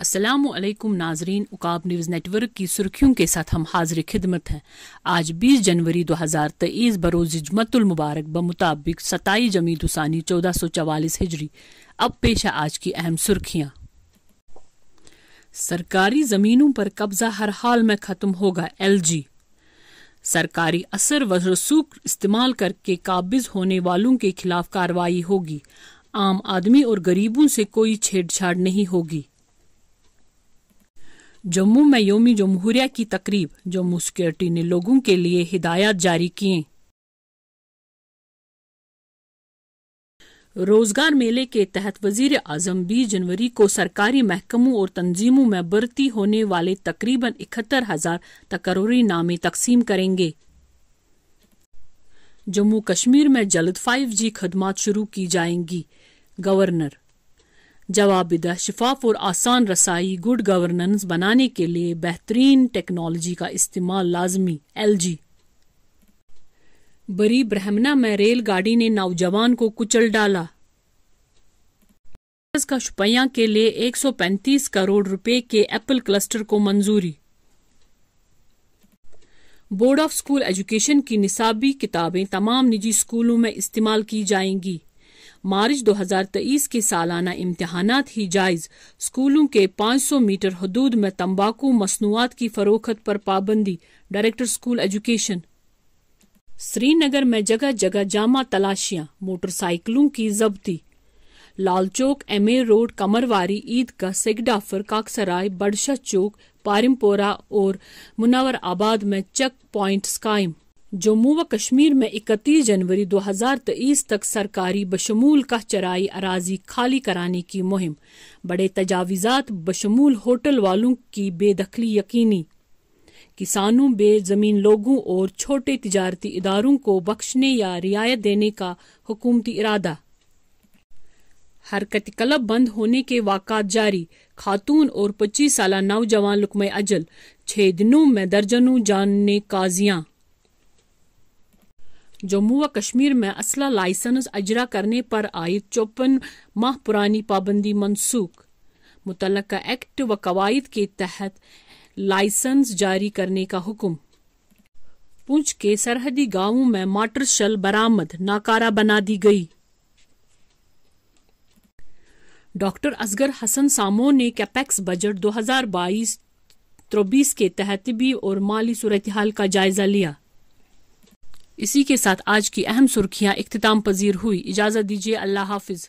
असलकुम नाजरीन उकाब news network की सुर्खियों के साथ हम हाजिर खिदमत हैं आज 20 जनवरी 2023 बरोज़ जुमतुलमुबारक मुताबिक सताई जमी दुसानी चौदह सौ चवालीस हिजरी अब पेश है आज की अहम सुर्खियाँ सरकारी ज़मीनों पर कब्ज़ा हर हाल में ख़त्म होगा एल जी सरकारी असर व रसूख इस्तेमाल करके काबिज होने वालों के खिलाफ कार्रवाई होगी आम आदमी और गरीबों से कोई छेड़छाड़ नहीं होगी जम्मू में योमी जमहूरिया की तकरीब जम्मू सिक्योरिटी ने लोगों के लिए हिदायत जारी किए रोजगार मेले के तहत वजीर अजम बीस जनवरी को सरकारी महकमों और तंजीमों में बरती होने वाले तकरीबन इकहत्तर हजार तकररी नामे तकसीम करेंगे जम्मू कश्मीर में जल्द 5G खदमात शुरू की जाएंगी गवर्नर जवाबदा शफाफ और आसान रसाई गुड गवर्नेंस बनाने के लिए बेहतरीन टेक्नोलॉजी का इस्तेमाल लाजमी एल जी बरी ब्रह्मना में रेलगाड़ी ने नौजवान को कुचल डाला का शुपया के लिए 135 करोड़ रुपए के एप्पल क्लस्टर को मंजूरी बोर्ड ऑफ स्कूल एजुकेशन की निसाबी किताबें तमाम निजी स्कूलों में इस्तेमाल की जाएंगी मार्च 2023 के सालाना इम्तहाना ही जायज़ स्कूलों के 500 मीटर हदूद में तम्बाकू मसनूआत की फरोख्त पर पाबंदी डायरेक्टर स्कूल एजुकेशन श्रीनगर में जगह जगह जामा तलाशियां मोटरसाइकिलों की जब्ती Lal Chowk M A road Qamarwari Eidgah सिगडाफर काकसराय बड़शा चौक पारिमपोरा और मुनावर आबाद में चेक पॉइंट्स कायम जम्मू व कश्मीर में 31 जनवरी 2023 तक सरकारी बशमूल का चराई अराजी खाली कराने की मुहिम बड़े तजावीज़ात बशमूल होटल वालों की बेदखली यकीनी किसानों बेजमीन लोगों और छोटे तजारती इदारों को बख्शने या रियायत देने का हुकूमती इरादा हरकत कलब बंद होने के वाकत जारी खातून और पच्चीस साल नौजवान लुकमय अजल छः दिनों में दर्जनों जानने काजियां जम्मू व कश्मीर में असला लाइसेंस अजरा करने पर आयद चौपन माह पुरानी पाबंदी मनसूख मुतल एक्ट व कवायद के तहत लाइसेंस जारी करने का हुक्म पुंछ के सरहदी गांवों में माटर शल बरामद नाकारा बना दी गई डॉक्टर असगर हसन सामो ने कैपेक्स बजट 2022-23 के तहत भी और माली सूरत हाल का जायजा लिया इसी के साथ आज की अहम सुर्खियां इख्ताम पजीर हुई इजाज़त दीजिए अल्लाह हाफिज़